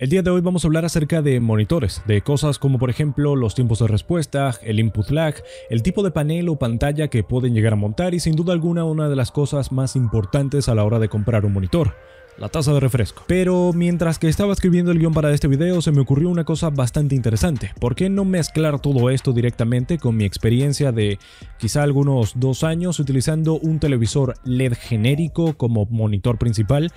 El día de hoy vamos a hablar acerca de monitores, de cosas como por ejemplo los tiempos de respuesta, el input lag, el tipo de panel o pantalla que pueden llegar a montar y sin duda alguna una de las cosas más importantes a la hora de comprar un monitor la tasa de refresco. Pero mientras que estaba escribiendo el guión para este video se me ocurrió una cosa bastante interesante. ¿Por qué no mezclar todo esto directamente con mi experiencia de quizá algunos dos años utilizando un televisor LED genérico como monitor principal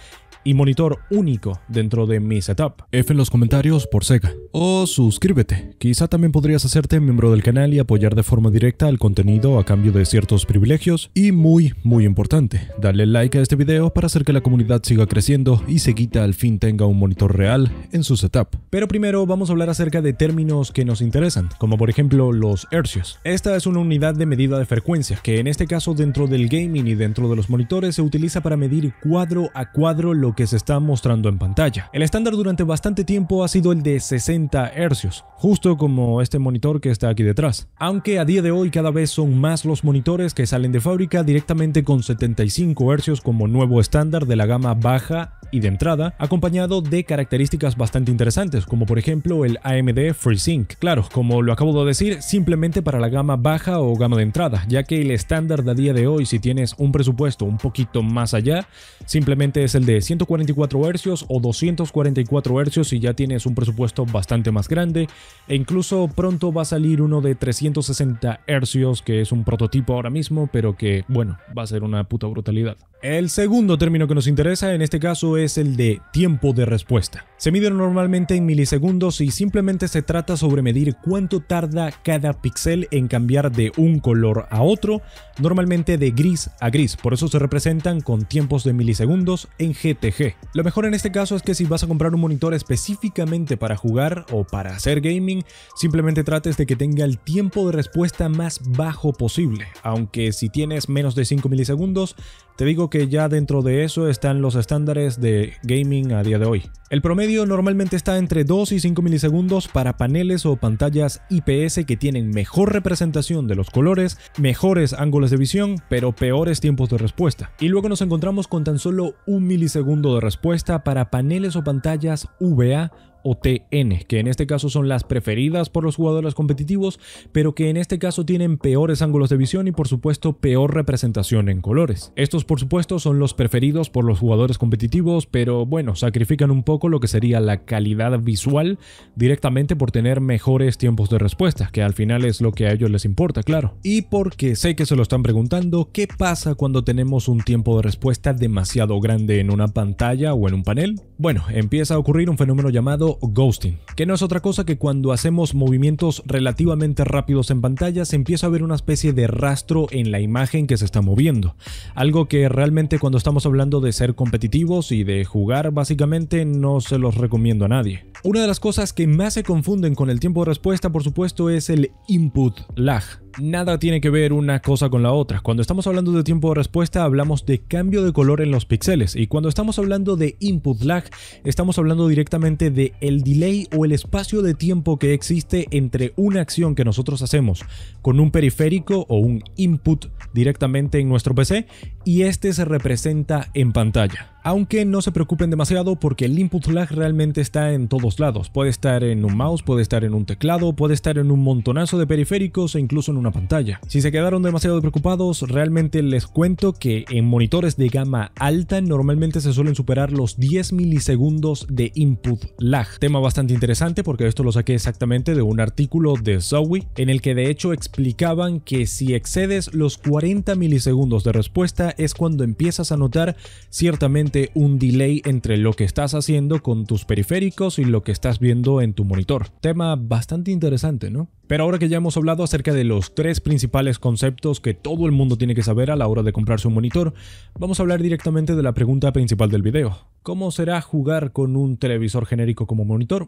y monitor único dentro de mi setup. F en los comentarios por Sega. O suscríbete. Quizá también podrías hacerte miembro del canal y apoyar de forma directa al contenido a cambio de ciertos privilegios. Y muy, muy importante, dale like a este video para hacer que la comunidad siga creciendo y Seguita al fin tenga un monitor real en su setup. Pero primero vamos a hablar acerca de términos que nos interesan, como por ejemplo los hercios. Esta es una unidad de medida de frecuencia que en este caso dentro del gaming y dentro de los monitores se utiliza para medir cuadro a cuadro lo que se está mostrando en pantalla. El estándar durante bastante tiempo ha sido el de 60 Hz, justo como este monitor que está aquí detrás. Aunque a día de hoy cada vez son más los monitores que salen de fábrica directamente con 75 Hz como nuevo estándar de la gama baja y de entrada, acompañado de características bastante interesantes, como por ejemplo el AMD FreeSync. Claro, como lo acabo de decir, simplemente para la gama baja o gama de entrada, ya que el estándar a día de hoy, si tienes un presupuesto un poquito más allá, simplemente es el de 100 44 hercios o 244 hercios si ya tienes un presupuesto bastante más grande. E incluso pronto va a salir uno de 360 hercios que es un prototipo ahora mismo, pero que bueno, va a ser una puta brutalidad. El segundo término que nos interesa en este caso es el de tiempo de respuesta. Se mide normalmente en milisegundos y simplemente se trata sobre medir cuánto tarda cada píxel en cambiar de un color a otro, normalmente de gris a gris, por eso se representan con tiempos de milisegundos en GTG. Lo mejor en este caso es que si vas a comprar un monitor específicamente para jugar o para hacer gaming, simplemente trates de que tenga el tiempo de respuesta más bajo posible, aunque si tienes menos de 5 milisegundos, te digo que ya dentro de eso están los estándares de gaming a día de hoy. El promedio normalmente está entre 2 y 5 milisegundos para paneles o pantallas IPS que tienen mejor representación de los colores, mejores ángulos de visión, pero peores tiempos de respuesta. Y luego nos encontramos con tan solo un milisegundo de respuesta para paneles o pantallas VA o TN, que en este caso son las preferidas por los jugadores competitivos, pero que en este caso tienen peores ángulos de visión y por supuesto peor representación en colores. Estos por supuesto son los preferidos por los jugadores competitivos, pero bueno, sacrifican un poco lo que sería la calidad visual directamente por tener mejores tiempos de respuesta, que al final es lo que a ellos les importa, claro. Y porque sé que se lo están preguntando, ¿qué pasa cuando tenemos un tiempo de respuesta demasiado grande en una pantalla o en un panel? Bueno, empieza a ocurrir un fenómeno llamado ghosting, que no es otra cosa que cuando hacemos movimientos relativamente rápidos en pantalla se empieza a ver una especie de rastro en la imagen que se está moviendo. Algo que realmente cuando estamos hablando de ser competitivos y de jugar básicamente no se los recomiendo a nadie. Una de las cosas que más se confunden con el tiempo de respuesta por supuesto es el input lag Nada tiene que ver una cosa con la otra. Cuando estamos hablando de tiempo de respuesta hablamos de cambio de color en los píxeles y cuando estamos hablando de input lag estamos hablando directamente de el delay o el espacio de tiempo que existe entre una acción que nosotros hacemos con un periférico o un input directamente en nuestro PC y este se representa en pantalla. Aunque no se preocupen demasiado porque el input lag realmente está en todos lados. Puede estar en un mouse, puede estar en un teclado, puede estar en un montonazo de periféricos e incluso en una pantalla. Si se quedaron demasiado preocupados, realmente les cuento que en monitores de gama alta normalmente se suelen superar los 10 milisegundos de input lag. Tema bastante interesante porque esto lo saqué exactamente de un artículo de Zowie en el que de hecho explicaban que si excedes los 40 milisegundos de respuesta es cuando empiezas a notar ciertamente un delay entre lo que estás haciendo con tus periféricos y lo que estás viendo en tu monitor. Tema bastante interesante, ¿no? Pero ahora que ya hemos hablado acerca de los tres principales conceptos que todo el mundo tiene que saber a la hora de comprarse un monitor, vamos a hablar directamente de la pregunta principal del video. ¿Cómo será jugar con un televisor genérico como monitor?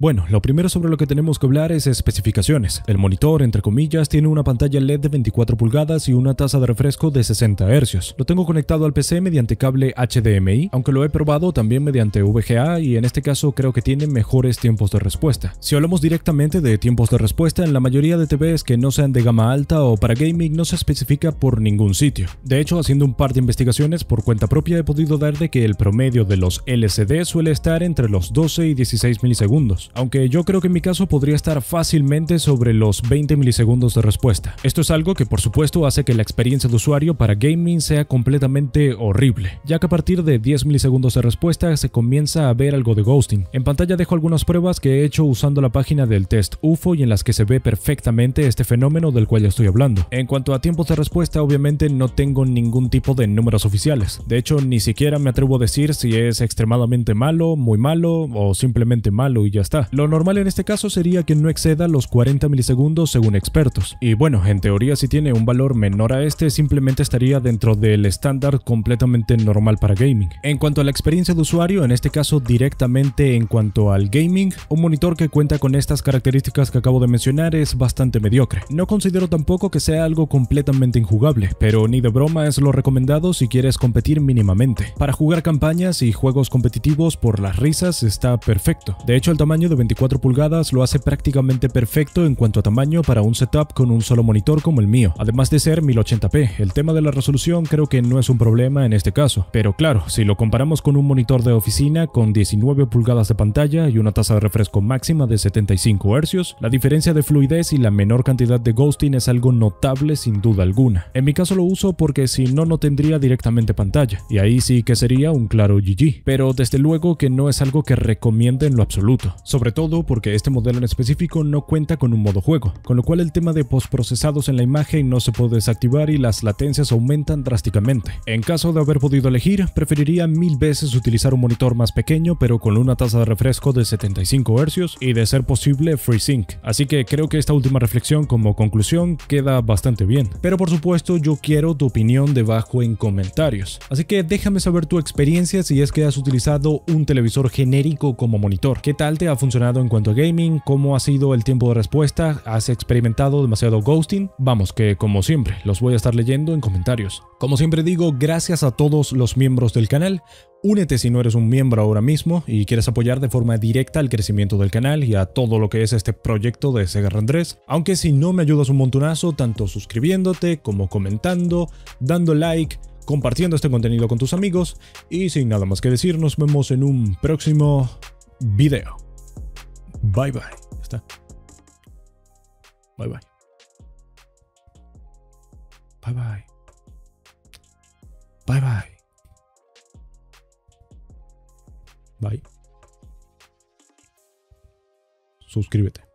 Bueno, lo primero sobre lo que tenemos que hablar es especificaciones. El monitor, entre comillas, tiene una pantalla LED de 24 pulgadas y una tasa de refresco de 60 Hz. Lo tengo conectado al PC mediante cable HDMI, aunque lo he probado también mediante VGA y en este caso creo que tiene mejores tiempos de respuesta. Si hablamos directamente de tiempos de respuesta, en la mayoría de TVs que no sean de gama alta o para gaming no se especifica por ningún sitio. De hecho, haciendo un par de investigaciones por cuenta propia he podido dar de que el promedio de los LCD suele estar entre los 12 y 16 milisegundos aunque yo creo que en mi caso podría estar fácilmente sobre los 20 milisegundos de respuesta. Esto es algo que por supuesto hace que la experiencia de usuario para gaming sea completamente horrible, ya que a partir de 10 milisegundos de respuesta se comienza a ver algo de ghosting. En pantalla dejo algunas pruebas que he hecho usando la página del test UFO y en las que se ve perfectamente este fenómeno del cual estoy hablando. En cuanto a tiempos de respuesta, obviamente no tengo ningún tipo de números oficiales. De hecho, ni siquiera me atrevo a decir si es extremadamente malo, muy malo o simplemente malo y ya está. Lo normal en este caso sería que no exceda los 40 milisegundos según expertos. Y bueno, en teoría si tiene un valor menor a este simplemente estaría dentro del estándar completamente normal para gaming. En cuanto a la experiencia de usuario, en este caso directamente en cuanto al gaming, un monitor que cuenta con estas características que acabo de mencionar es bastante mediocre. No considero tampoco que sea algo completamente injugable, pero ni de broma es lo recomendado si quieres competir mínimamente. Para jugar campañas y juegos competitivos por las risas está perfecto. De hecho, el tamaño de 24 pulgadas lo hace prácticamente perfecto en cuanto a tamaño para un setup con un solo monitor como el mío, además de ser 1080p. El tema de la resolución creo que no es un problema en este caso, pero claro, si lo comparamos con un monitor de oficina con 19 pulgadas de pantalla y una tasa de refresco máxima de 75 Hz, la diferencia de fluidez y la menor cantidad de ghosting es algo notable sin duda alguna. En mi caso lo uso porque si no, no tendría directamente pantalla, y ahí sí que sería un claro GG, pero desde luego que no es algo que recomiende en lo absoluto sobre todo porque este modelo en específico no cuenta con un modo juego, con lo cual el tema de postprocesados en la imagen no se puede desactivar y las latencias aumentan drásticamente. En caso de haber podido elegir, preferiría mil veces utilizar un monitor más pequeño pero con una tasa de refresco de 75 Hz y de ser posible FreeSync, así que creo que esta última reflexión como conclusión queda bastante bien. Pero por supuesto yo quiero tu opinión debajo en comentarios, así que déjame saber tu experiencia si es que has utilizado un televisor genérico como monitor, qué tal te ha funcionado en cuanto a gaming? ¿Cómo ha sido el tiempo de respuesta? ¿Has experimentado demasiado ghosting? Vamos, que como siempre, los voy a estar leyendo en comentarios. Como siempre digo, gracias a todos los miembros del canal. Únete si no eres un miembro ahora mismo y quieres apoyar de forma directa al crecimiento del canal y a todo lo que es este proyecto de Segar Andrés. Aunque si no me ayudas un montonazo, tanto suscribiéndote como comentando, dando like, compartiendo este contenido con tus amigos y sin nada más que decir, nos vemos en un próximo video. Bye bye. Ya está. Bye bye. Bye bye. Bye bye. Bye. Suscríbete.